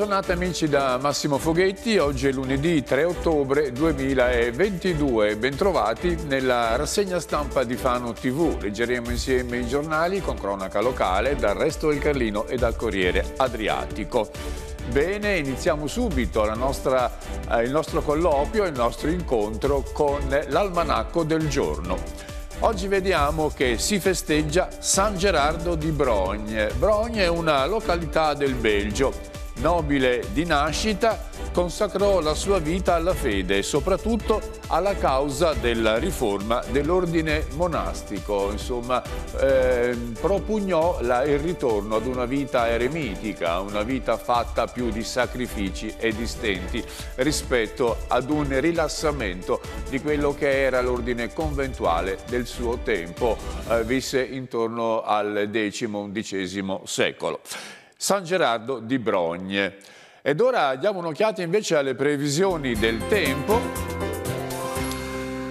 giornata amici da Massimo Foghetti, oggi è lunedì 3 ottobre 2022, bentrovati nella rassegna stampa di Fano TV. Leggeremo insieme i giornali con cronaca locale dal resto del Carlino e dal Corriere Adriatico. Bene, iniziamo subito nostra, eh, il nostro colloquio, il nostro incontro con l'almanacco del giorno. Oggi vediamo che si festeggia San Gerardo di Brogne. Brogne è una località del Belgio nobile di nascita, consacrò la sua vita alla fede e soprattutto alla causa della riforma dell'ordine monastico, insomma eh, propugnò la, il ritorno ad una vita eremitica, una vita fatta più di sacrifici e di stenti rispetto ad un rilassamento di quello che era l'ordine conventuale del suo tempo, eh, visse intorno al X-XI secolo. San Gerardo di Brogne. Ed ora diamo un'occhiata invece alle previsioni del tempo.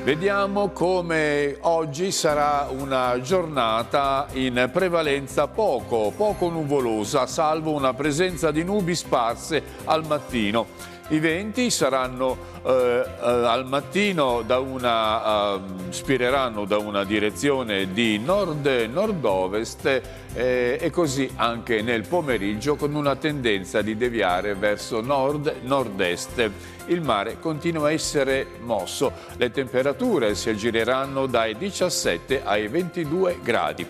Vediamo come oggi sarà una giornata in prevalenza poco, poco nuvolosa, salvo una presenza di nubi sparse al mattino i venti saranno eh, eh, al mattino da una, eh, spireranno da una direzione di nord-nord-ovest eh, e così anche nel pomeriggio con una tendenza di deviare verso nord-nord-est. Il mare continua a essere mosso, le temperature si aggireranno dai 17 ai 22 gradi.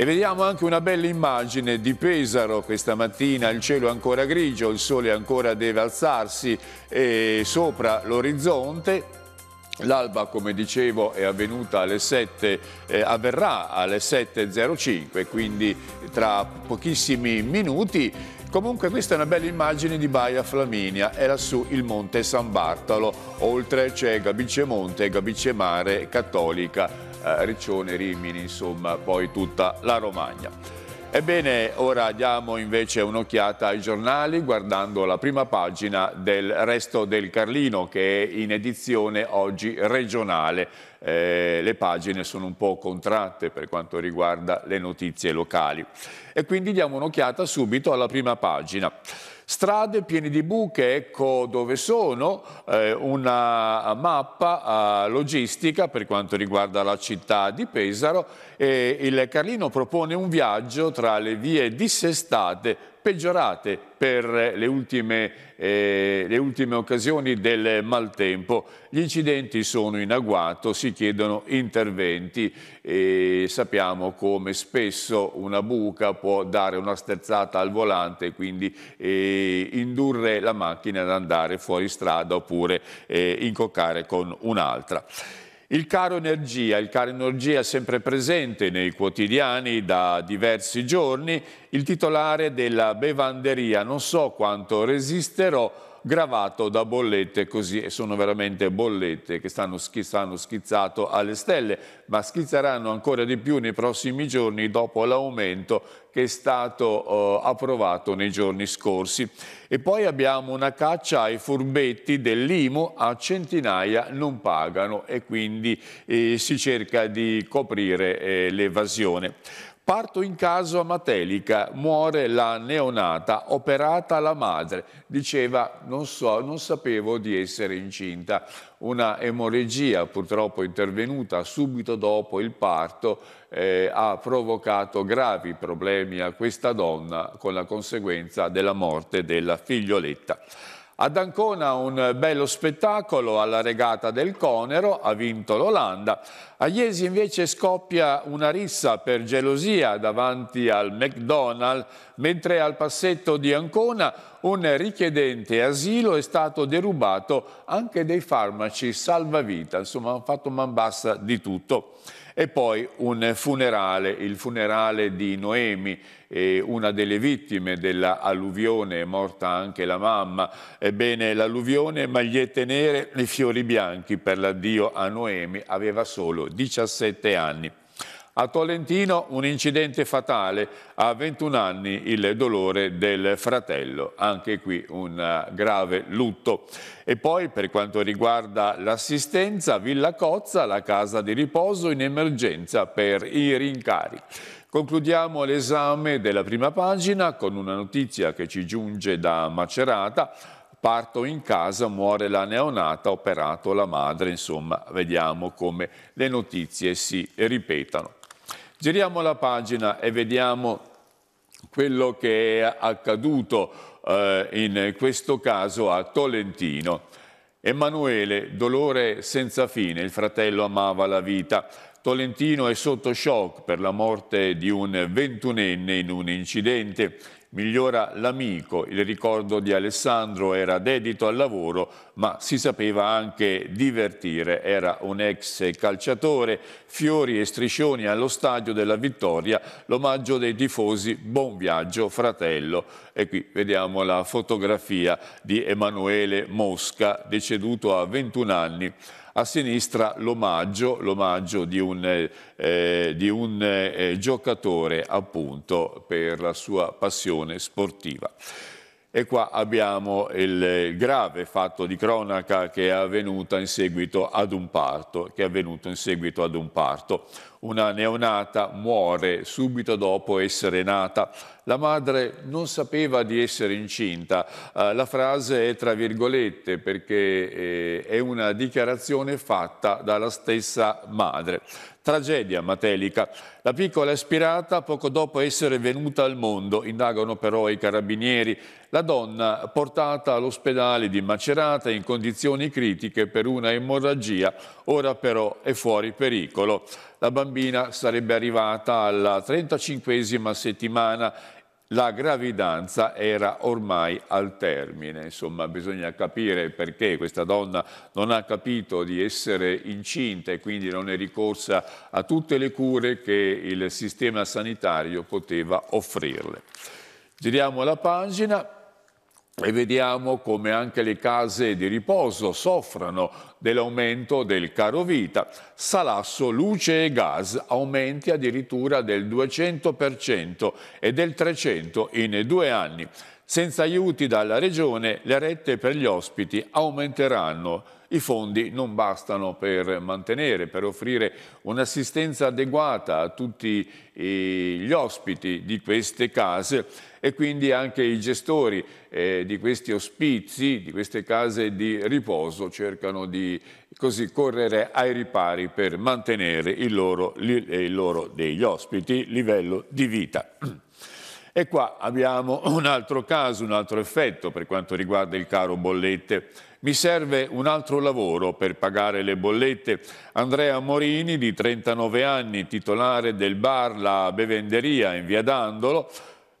E vediamo anche una bella immagine di Pesaro questa mattina, il cielo è ancora grigio, il sole ancora deve alzarsi sopra l'orizzonte, L'alba, come dicevo, è avvenuta alle 7, eh, avverrà alle 7.05, quindi tra pochissimi minuti. Comunque questa è una bella immagine di Baia Flaminia, è lassù il Monte San Bartolo, oltre c'è Gabice Monte, Gabice Mare Cattolica eh, Riccione, Rimini, insomma poi tutta la Romagna. Ebbene, ora diamo invece un'occhiata ai giornali guardando la prima pagina del Resto del Carlino che è in edizione oggi regionale. Eh, le pagine sono un po' contratte per quanto riguarda le notizie locali e quindi diamo un'occhiata subito alla prima pagina. Strade piene di buche, ecco dove sono, eh, una mappa eh, logistica per quanto riguarda la città di Pesaro eh, il Carlino propone un viaggio tra le vie dissestate peggiorate per le ultime, eh, le ultime, occasioni del maltempo. Gli incidenti sono in agguato, si chiedono interventi e sappiamo come spesso una buca può dare una sterzata al volante, quindi eh, indurre la macchina ad andare fuori strada oppure eh, incoccare con un'altra. Il caro energia, il caro energia sempre presente nei quotidiani da diversi giorni, il titolare della bevanderia non so quanto resisterò gravato da bollette così, sono veramente bollette che stanno, stanno schizzando alle stelle, ma schizzeranno ancora di più nei prossimi giorni dopo l'aumento che è stato eh, approvato nei giorni scorsi. E poi abbiamo una caccia ai furbetti dell'Imo a centinaia non pagano e quindi eh, si cerca di coprire eh, l'evasione. Parto in caso a Matelica, muore la neonata, operata la madre. Diceva, non so, non sapevo di essere incinta. Una emorragia purtroppo intervenuta subito dopo il parto eh, ha provocato gravi problemi a questa donna con la conseguenza della morte della figlioletta. Ad Ancona un bello spettacolo alla regata del Conero, ha vinto l'Olanda. A Iesi invece scoppia una rissa per gelosia davanti al McDonald's, mentre al passetto di Ancona un richiedente asilo è stato derubato anche dei farmaci salvavita. Insomma, hanno fatto man bassa di tutto e poi un funerale, il funerale di Noemi, eh, una delle vittime dell'alluvione, è morta anche la mamma. Ebbene, l'alluvione, magliette nere e fiori bianchi per l'addio a Noemi, aveva solo 17 anni. A Tolentino un incidente fatale, a 21 anni il dolore del fratello, anche qui un eh, grave lutto. E poi per quanto riguarda l'assistenza, Villa Cozza, la casa di riposo in emergenza per i rincari. Concludiamo l'esame della prima pagina con una notizia che ci giunge da Macerata, parto in casa, muore la neonata, operato la madre, insomma, vediamo come le notizie si ripetano. Giriamo la pagina e vediamo quello che è accaduto eh, in questo caso a Tolentino. Emanuele, dolore senza fine, il fratello amava la vita. Tolentino è sotto shock per la morte di un ventunenne in un incidente. Migliora l'amico, il ricordo di Alessandro era dedito al lavoro ma si sapeva anche divertire, era un ex calciatore, fiori e striscioni allo stadio della vittoria, l'omaggio dei tifosi, buon viaggio fratello. E qui vediamo la fotografia di Emanuele Mosca, deceduto a 21 anni a sinistra l'omaggio, di un, eh, eh, di un eh, giocatore appunto per la sua passione sportiva. E qua abbiamo il grave fatto di cronaca che è avvenuto in seguito ad un parto, che è avvenuto in seguito ad un parto. Una neonata muore subito dopo essere nata. La madre non sapeva di essere incinta. Eh, la frase è tra virgolette perché eh, è una dichiarazione fatta dalla stessa madre. Tragedia matelica. La piccola è aspirata poco dopo essere venuta al mondo, indagano però i carabinieri. La donna portata all'ospedale di Macerata in condizioni critiche per una emorragia, ora però è fuori pericolo. La bambina bambina sarebbe arrivata alla 35esima settimana la gravidanza era ormai al termine, insomma bisogna capire perché questa donna non ha capito di essere incinta e quindi non è ricorsa a tutte le cure che il sistema sanitario poteva offrirle. Giriamo la pagina, e vediamo come anche le case di riposo soffrano dell'aumento del caro vita. Salasso, luce e gas aumenti addirittura del 200% e del 300% in due anni. Senza aiuti dalla Regione, le rette per gli ospiti aumenteranno i fondi non bastano per mantenere, per offrire un'assistenza adeguata a tutti eh, gli ospiti di queste case e quindi anche i gestori eh, di questi ospizi, di queste case di riposo, cercano di così correre ai ripari per mantenere il loro, eh, il loro degli ospiti livello di vita. E qua abbiamo un altro caso, un altro effetto per quanto riguarda il caro bollette mi serve un altro lavoro per pagare le bollette. Andrea Morini, di 39 anni, titolare del bar La Bevenderia in via Dandolo,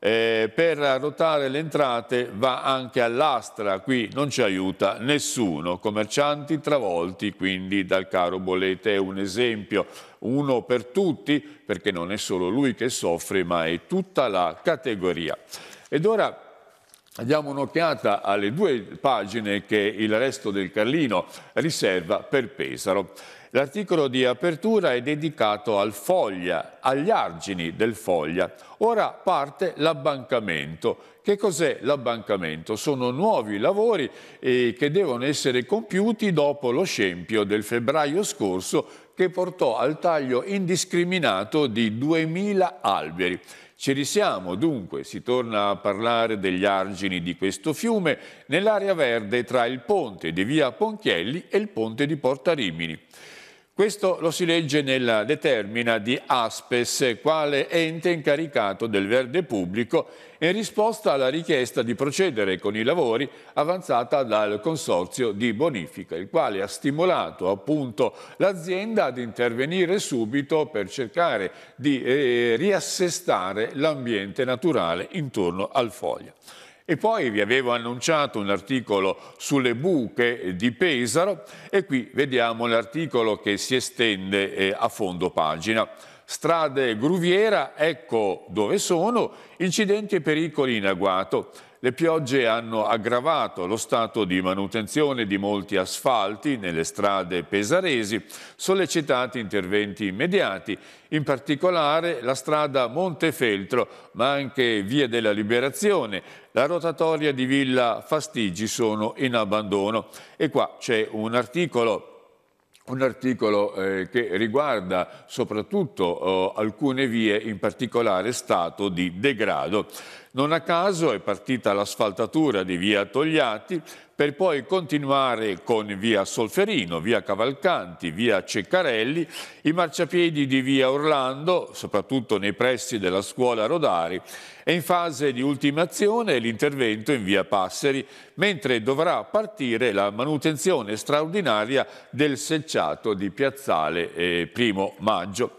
eh, per rotare le entrate va anche all'Astra, qui non ci aiuta nessuno, commercianti travolti quindi dal caro bollette, è un esempio, uno per tutti, perché non è solo lui che soffre ma è tutta la categoria. Ed ora diamo un'occhiata alle due pagine che il resto del Carlino riserva per Pesaro. L'articolo di apertura è dedicato al Foglia, agli argini del Foglia. Ora parte l'abbancamento. Che cos'è l'abbancamento? Sono nuovi lavori eh, che devono essere compiuti dopo lo scempio del febbraio scorso che portò al taglio indiscriminato di 2.000 alberi. Ce li dunque, si torna a parlare degli argini di questo fiume nell'area verde tra il ponte di via Ponchielli e il ponte di Porta Rimini. Questo lo si legge nella determina di Aspes, quale ente incaricato del verde pubblico, in risposta alla richiesta di procedere con i lavori avanzata dal Consorzio di Bonifica, il quale ha stimolato appunto l'azienda ad intervenire subito per cercare di eh, riassestare l'ambiente naturale intorno al foglio. E poi vi avevo annunciato un articolo sulle buche di Pesaro e qui vediamo l'articolo che si estende eh, a fondo pagina. Strade Gruviera, ecco dove sono, incidenti e pericoli in agguato. Le piogge hanno aggravato lo stato di manutenzione di molti asfalti nelle strade pesaresi, sollecitati interventi immediati, in particolare la strada Montefeltro, ma anche Via della Liberazione, la rotatoria di Villa Fastigi sono in abbandono. E qua c'è un articolo un articolo eh, che riguarda soprattutto eh, alcune vie in particolare stato di degrado. Non a caso è partita l'asfaltatura di via Togliatti per poi continuare con via Solferino, via Cavalcanti, via Ceccarelli, i marciapiedi di via Orlando, soprattutto nei pressi della scuola Rodari, e in fase di ultimazione l'intervento in via Passeri, mentre dovrà partire la manutenzione straordinaria del selciato di Piazzale eh, primo maggio.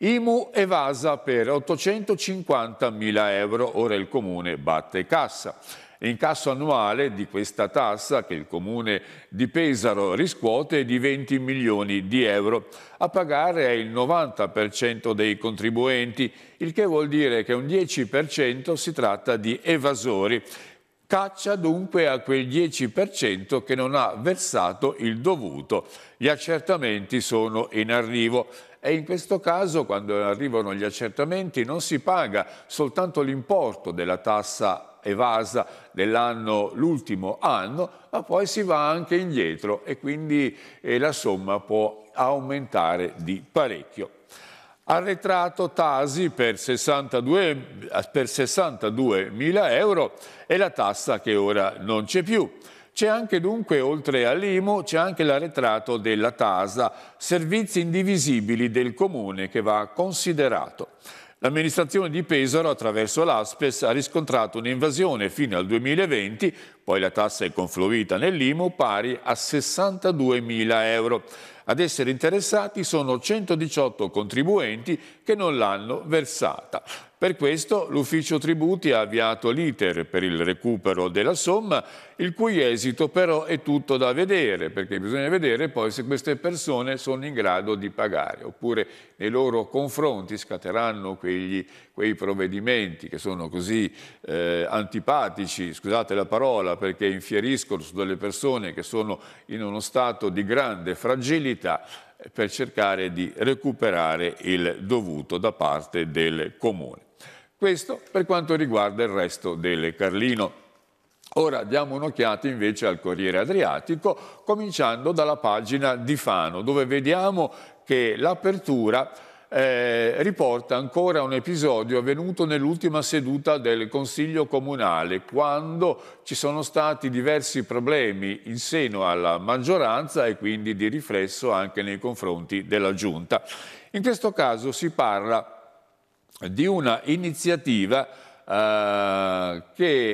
Imu evasa per 850.000 euro, ora il comune batte cassa. L'incasso annuale di questa tassa che il comune di Pesaro riscuote è di 20 milioni di euro. A pagare è il 90% dei contribuenti, il che vuol dire che un 10% si tratta di evasori Caccia dunque a quel 10% che non ha versato il dovuto. Gli accertamenti sono in arrivo e in questo caso quando arrivano gli accertamenti non si paga soltanto l'importo della tassa evasa dell'anno, l'ultimo anno, ma poi si va anche indietro e quindi eh, la somma può aumentare di parecchio arretrato Tasi per 62, per 62 mila euro e la tassa che ora non c'è più. C'è anche dunque, oltre all'IMU, c'è anche l'arretrato della TASA, servizi indivisibili del comune che va considerato. L'amministrazione di Pesaro, attraverso l'Aspes, ha riscontrato un'invasione fino al 2020, poi la tassa è confluita nell'IMU, pari a 62.000 euro. Ad essere interessati sono 118 contribuenti che non l'hanno versata. Per questo l'ufficio tributi ha avviato l'iter per il recupero della somma, il cui esito però è tutto da vedere, perché bisogna vedere poi se queste persone sono in grado di pagare, oppure nei loro confronti scatteranno quegli, quei provvedimenti che sono così eh, antipatici, scusate la parola, perché infieriscono su delle persone che sono in uno stato di grande fragilità, per cercare di recuperare il dovuto da parte del comune. Questo per quanto riguarda il resto del Carlino. Ora diamo un'occhiata invece al Corriere Adriatico, cominciando dalla pagina di Fano, dove vediamo che l'apertura eh, riporta ancora un episodio avvenuto nell'ultima seduta del Consiglio Comunale, quando ci sono stati diversi problemi in seno alla maggioranza e quindi di riflesso anche nei confronti della Giunta. In questo caso si parla di una iniziativa eh, che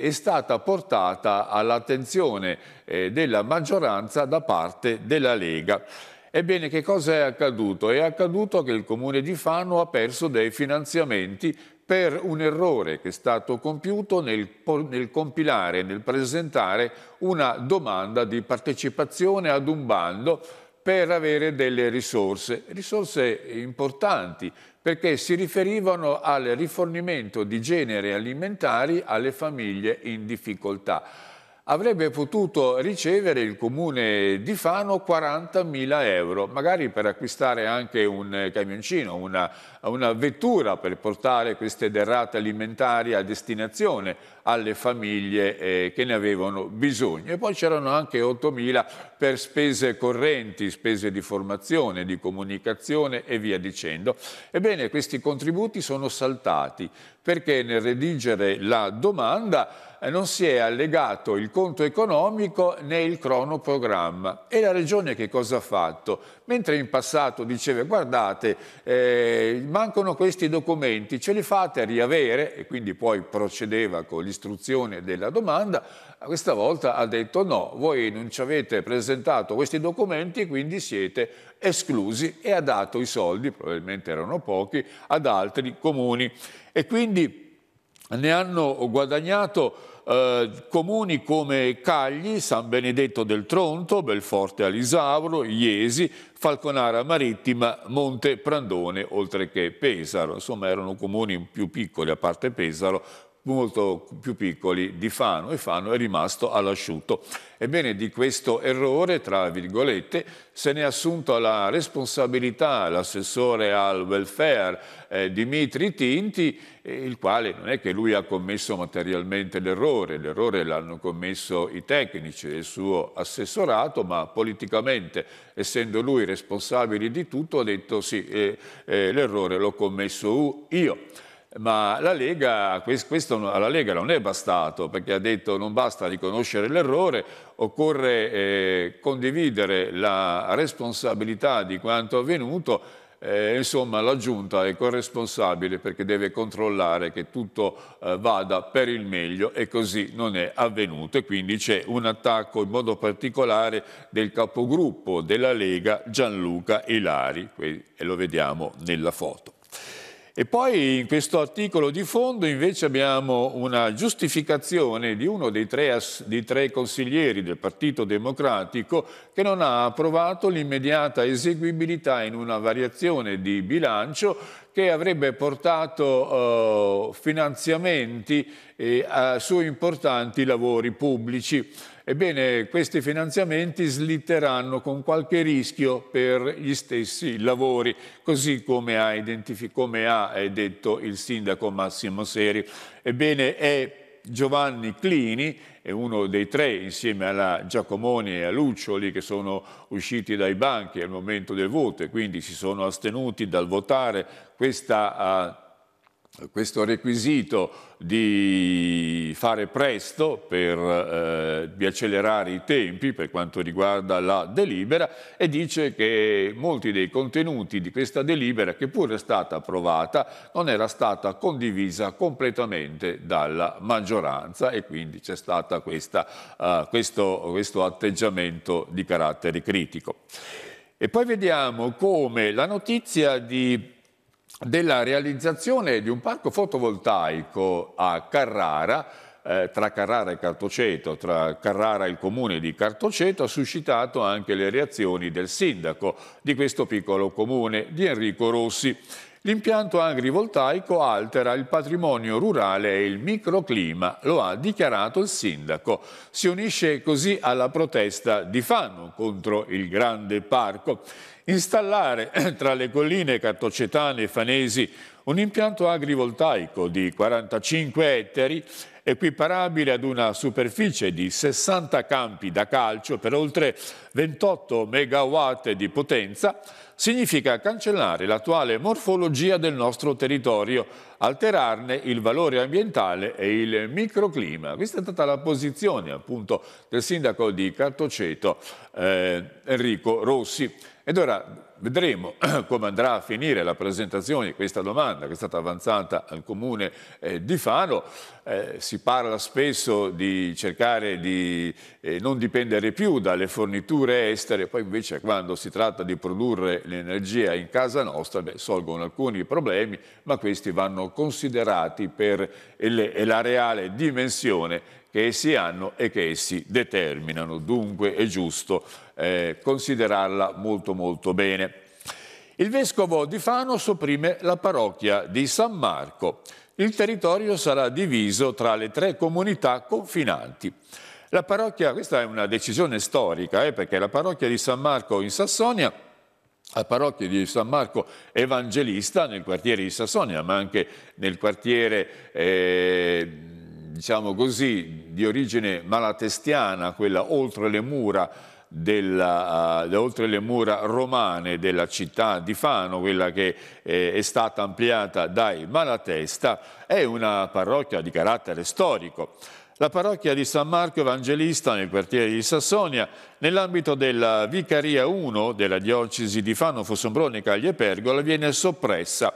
eh, è stata portata all'attenzione eh, della maggioranza da parte della Lega. Ebbene, che cosa è accaduto? È accaduto che il comune di Fano ha perso dei finanziamenti per un errore che è stato compiuto nel, nel compilare, nel presentare una domanda di partecipazione ad un bando per avere delle risorse, risorse importanti perché si riferivano al rifornimento di generi alimentari alle famiglie in difficoltà avrebbe potuto ricevere il comune di Fano 40.000 euro, magari per acquistare anche un camioncino, una, una, vettura per portare queste derrate alimentari a destinazione alle famiglie eh, che ne avevano bisogno. E poi c'erano anche 8.000 per spese correnti, spese di formazione, di comunicazione e via dicendo. Ebbene, questi contributi sono saltati perché nel redigere la domanda eh, non si è allegato il conto economico né il cronoprogramma. E la Regione che cosa ha fatto? Mentre in passato diceva guardate, eh, mancano questi documenti, ce li fate a riavere e quindi poi procedeva con l'istruzione della domanda, questa volta ha detto no, voi non ci avete presentato questi documenti quindi siete esclusi e ha dato i soldi, probabilmente erano pochi, ad altri comuni. E quindi ne hanno guadagnato eh, comuni come Cagli, San Benedetto del Tronto, Belforte Alisauro, Iesi, Falconara Marittima, Monte Prandone, oltre che Pesaro. Insomma erano comuni più piccoli, a parte Pesaro, molto più piccoli di Fano e Fano è rimasto all'asciutto. Ebbene di questo errore, tra virgolette, se ne è assunto la responsabilità l'assessore al welfare eh, Dimitri Tinti, eh, il quale non è che lui ha commesso materialmente l'errore, l'errore l'hanno commesso i tecnici e il suo assessorato, ma politicamente, essendo lui responsabile di tutto, ha detto sì, eh, eh l'errore l'ho commesso io ma la Lega, questo alla Lega non è bastato perché ha detto non basta riconoscere l'errore, occorre eh, condividere la responsabilità di quanto avvenuto, eh, insomma la Giunta è corresponsabile perché deve controllare che tutto eh, vada per il meglio e così non è avvenuto e quindi c'è un attacco in modo particolare del capogruppo della Lega Gianluca Ilari e lo vediamo nella foto. E poi in questo articolo di fondo invece abbiamo una giustificazione di uno dei tre, dei tre consiglieri del Partito Democratico che non ha approvato l'immediata eseguibilità in una variazione di bilancio che avrebbe portato eh, finanziamenti eh, su importanti lavori pubblici. Ebbene, questi finanziamenti slitteranno con qualche rischio per gli stessi lavori, così come ha, come ha detto il sindaco Massimo Seri. Ebbene, è Giovanni Clini è uno dei tre insieme alla Giacomoni e a Luccioli che sono usciti dai banchi al momento del voto e quindi si sono astenuti dal votare questa questo requisito di fare presto per eh, di accelerare i tempi per quanto riguarda la delibera e dice che molti dei contenuti di questa delibera che pure è stata approvata non era stata condivisa completamente dalla maggioranza e quindi c'è stato eh, questo, questo atteggiamento di carattere critico. E poi vediamo come la notizia di della realizzazione di un parco fotovoltaico a Carrara, eh, tra Carrara e Cartoceto, tra Carrara e il comune di Cartoceto, ha suscitato anche le reazioni del sindaco di questo piccolo comune, di Enrico Rossi. L'impianto agrivoltaico altera il patrimonio rurale e il microclima, lo ha dichiarato il sindaco. Si unisce così alla protesta di Fano contro il grande parco. Installare tra le colline cartocetane e fanesi un impianto agrivoltaico di 45 ettari equiparabile ad una superficie di 60 campi da calcio per oltre 28 megawatt di potenza significa cancellare l'attuale morfologia del nostro territorio, alterarne il valore ambientale e il microclima. Questa è stata la posizione appunto del sindaco di Cartoceto eh, Enrico Rossi. Ed ora vedremo come andrà a finire la presentazione di questa domanda che è stata avanzata al comune eh, di Fano. Eh, si parla spesso di cercare di eh, non dipendere più dalle forniture estere, poi invece quando si tratta di produrre l'energia in casa nostra beh, solgono alcuni problemi, ma questi vanno considerati per la reale dimensione che essi hanno e che essi determinano. Dunque è giusto eh, considerarla molto molto bene. Il vescovo di Fano sopprime la parrocchia di San Marco. Il territorio sarà diviso tra le tre comunità confinanti. La parrocchia, questa è una decisione storica, eh, perché la parrocchia di San Marco in Sassonia la parrocchia di San Marco Evangelista nel quartiere di Sassonia, ma anche nel quartiere eh, diciamo così, di origine malatestiana, quella oltre le mura, della, uh, oltre le mura romane della città di Fano, quella che eh, è stata ampliata dai Malatesta, è una parrocchia di carattere storico. La parrocchia di San Marco Evangelista nel quartiere di Sassonia, nell'ambito della Vicaria 1 della diocesi di Fano, Fossombrone, Caglie e Pergola, viene soppressa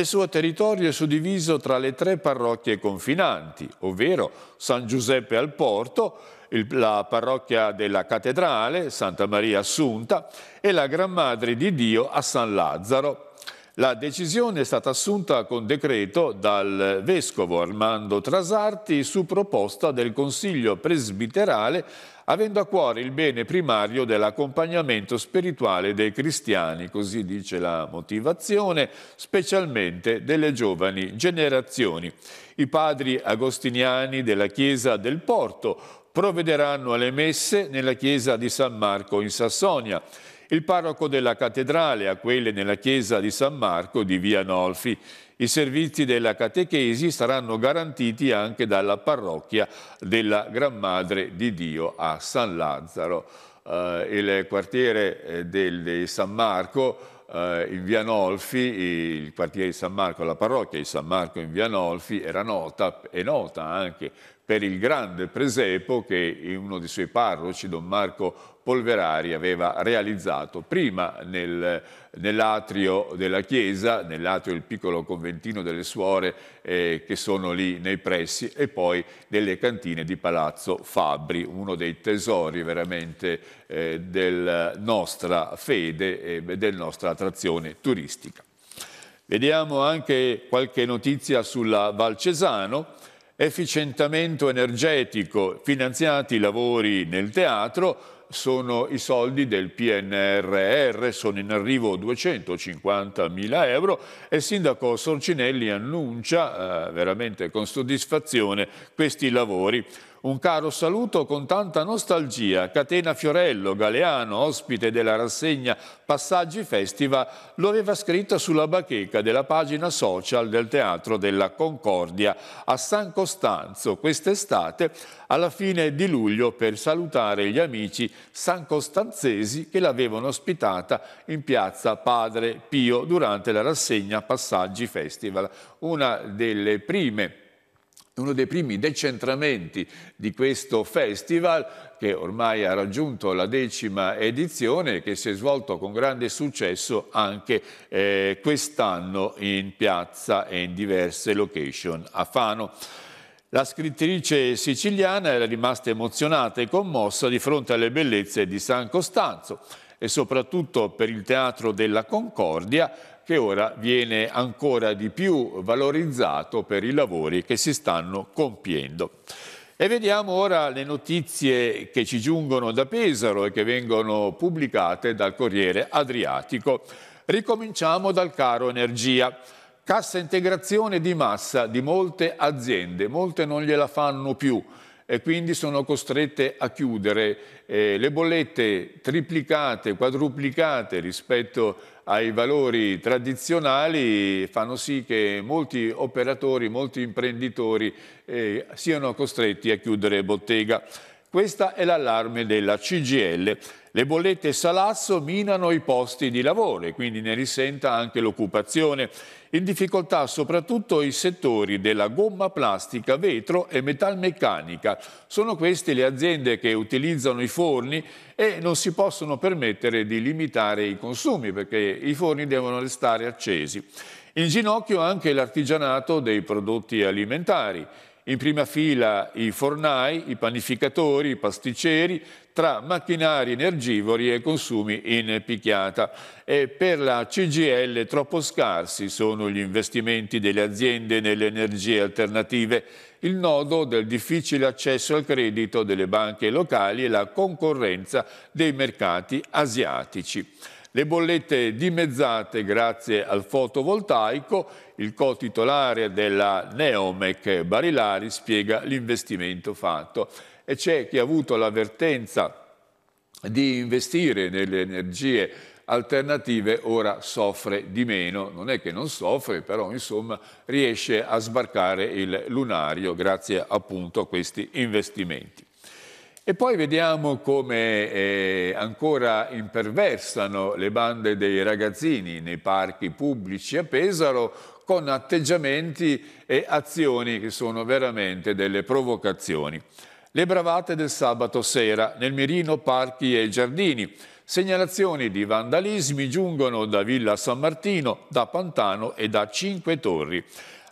il suo territorio è suddiviso tra le tre parrocchie confinanti, ovvero San Giuseppe al Porto, il, la parrocchia della Cattedrale, Santa Maria Assunta, e la Gran Madre di Dio a San Lazzaro. La decisione è stata assunta con decreto dal vescovo Armando Trasarti su proposta del Consiglio presbiterale avendo a cuore il bene primario dell'accompagnamento spirituale dei cristiani, così dice la motivazione, specialmente delle giovani generazioni. I padri agostiniani della Chiesa del Porto provvederanno alle messe nella Chiesa di San Marco in Sassonia il parroco della cattedrale a quelle nella chiesa di San Marco di Via Nolfi, i servizi della catechesi saranno garantiti anche dalla parrocchia della Gran Madre di Dio a San Lazzaro. Eh, il quartiere eh, del, di San Marco Uh, in Vianolfi, il quartiere di San Marco, la parrocchia di San Marco in Vianolfi era nota, è nota anche per il grande presepo che uno dei suoi parroci, Don Marco Polverari aveva realizzato prima nel, nell'atrio della chiesa, nell'atrio del piccolo conventino delle suore eh, che sono lì nei pressi e poi nelle cantine di Palazzo Fabbri, uno dei tesori veramente eh, della nostra fede e della nostra attrazione turistica. Vediamo anche qualche notizia sulla Valcesano efficientamento energetico, finanziati i lavori nel teatro, sono i soldi del PNRR, sono in arrivo 250 mila euro e il sindaco Sorcinelli annuncia eh, veramente con soddisfazione questi lavori. Un caro saluto con tanta nostalgia. Catena Fiorello, galeano, ospite della rassegna Passaggi Festival, lo aveva scritto sulla bacheca della pagina social del Teatro della Concordia a San Costanzo quest'estate alla fine di luglio per salutare gli amici sancostanzesi che l'avevano ospitata in piazza Padre Pio durante la rassegna Passaggi Festival, una delle prime uno dei primi decentramenti di questo festival che ormai ha raggiunto la decima edizione e che si è svolto con grande successo anche eh, quest'anno in piazza e in diverse location a Fano. La scrittrice siciliana era rimasta emozionata e commossa di fronte alle bellezze di San Costanzo e soprattutto per il Teatro della Concordia che ora viene ancora di più valorizzato per i lavori che si stanno compiendo. E vediamo ora le notizie che ci giungono da Pesaro e che vengono pubblicate dal Corriere Adriatico. Ricominciamo dal caro energia. Cassa integrazione di massa di molte aziende, molte non gliela fanno più e quindi sono costrette a chiudere. Eh, le bollette triplicate, quadruplicate rispetto ai valori tradizionali fanno sì che molti operatori, molti imprenditori eh, siano costretti a chiudere bottega. Questo è l'allarme della CGL. Le bollette salazzo minano i posti di lavoro e quindi ne risenta anche l'occupazione. In difficoltà soprattutto i settori della gomma plastica, vetro e metalmeccanica. Sono queste le aziende che utilizzano i forni e non si possono permettere di limitare i consumi perché i forni devono restare accesi. In ginocchio anche l'artigianato dei prodotti alimentari. In prima fila i fornai, i panificatori, i pasticceri, tra macchinari energivori e consumi in picchiata. E per la CGL troppo scarsi sono gli investimenti delle aziende nelle energie alternative, il nodo del difficile accesso al credito delle banche locali e la concorrenza dei mercati asiatici. Le bollette dimezzate grazie al fotovoltaico, il co-titolare della Neomec Barilari spiega l'investimento fatto. E c'è chi ha avuto l'avvertenza di investire nelle energie alternative ora soffre di meno, non è che non soffre, però insomma riesce a sbarcare il lunario grazie appunto a questi investimenti. E poi vediamo come eh, ancora imperversano le bande dei ragazzini nei parchi pubblici a Pesaro con atteggiamenti e azioni che sono veramente delle provocazioni. Le bravate del sabato sera nel Mirino Parchi e Giardini. Segnalazioni di vandalismi giungono da Villa San Martino, da Pantano e da Cinque Torri.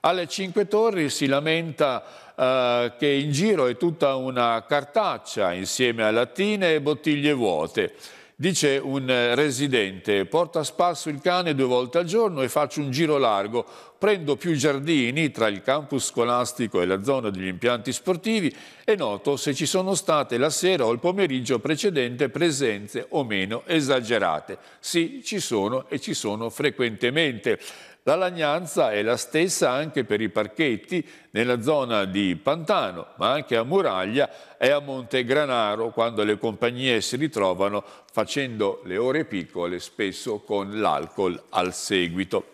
Alle Cinque Torri si lamenta eh, che in giro è tutta una cartaccia insieme a lattine e bottiglie vuote. Dice un eh, residente, porto a spasso il cane due volte al giorno e faccio un giro largo, prendo più giardini tra il campus scolastico e la zona degli impianti sportivi e noto se ci sono state la sera o il pomeriggio precedente presenze o meno esagerate. Sì, ci sono e ci sono frequentemente. La lagnanza è la stessa anche per i parchetti nella zona di Pantano, ma anche a Muraglia e a Monte Granaro, quando le compagnie si ritrovano facendo le ore piccole, spesso con l'alcol al seguito.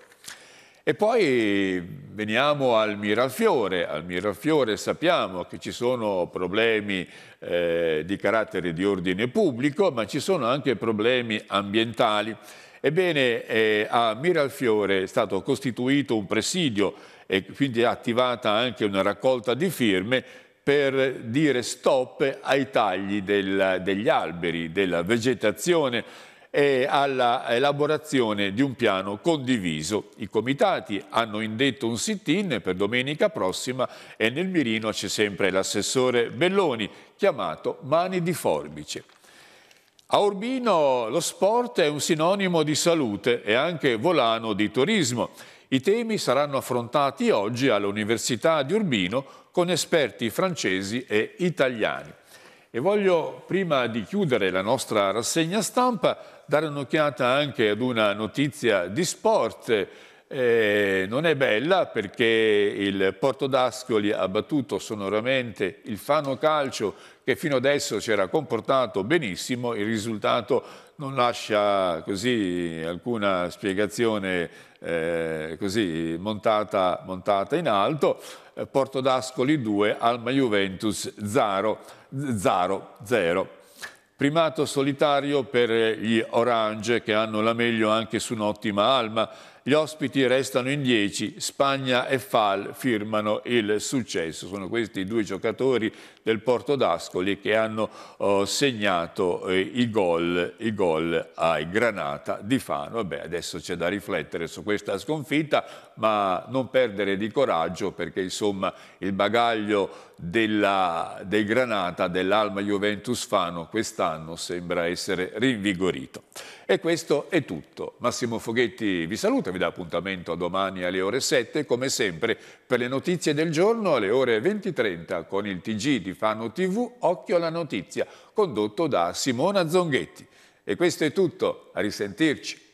E poi veniamo al Mirafiore. Al Mirafiore sappiamo che ci sono problemi eh, di carattere di ordine pubblico, ma ci sono anche problemi ambientali. Ebbene, eh, a Miralfiore è stato costituito un presidio e quindi è attivata anche una raccolta di firme per dire stop ai tagli del, degli alberi, della vegetazione e all'elaborazione di un piano condiviso. I comitati hanno indetto un sit-in per domenica prossima e nel mirino c'è sempre l'assessore Belloni, chiamato Mani di Forbice. A Urbino lo sport è un sinonimo di salute e anche volano di turismo. I temi saranno affrontati oggi all'Università di Urbino con esperti francesi e italiani. E voglio, prima di chiudere la nostra rassegna stampa, dare un'occhiata anche ad una notizia di sport. Eh, non è bella perché il Porto d'Ascoli ha battuto sonoramente il Fano Calcio che fino adesso si era comportato benissimo, il risultato non lascia così alcuna spiegazione eh, così montata, montata, in alto, eh, Porto d'Ascoli 2, Alma Juventus 0, 0, 0. Primato solitario per gli Orange che hanno la meglio anche su un'ottima Alma, gli ospiti restano in 10, Spagna e Fal firmano il successo. Sono questi due giocatori del Porto d'Ascoli che hanno oh, segnato eh, i, gol, i, gol, ai Granata di Fano. Vabbè, adesso c'è da riflettere su questa sconfitta, ma non perdere di coraggio perché insomma il bagaglio della, del Granata, dell'Alma Juventus Fano quest'anno sembra essere rinvigorito. E questo è tutto. Massimo Foghetti vi saluta, vi dà appuntamento a domani alle ore 7, come sempre per le notizie del giorno alle ore 20.30 con il TG di Fano TV Occhio alla Notizia, condotto da Simona Zonghetti. E questo è tutto, a risentirci.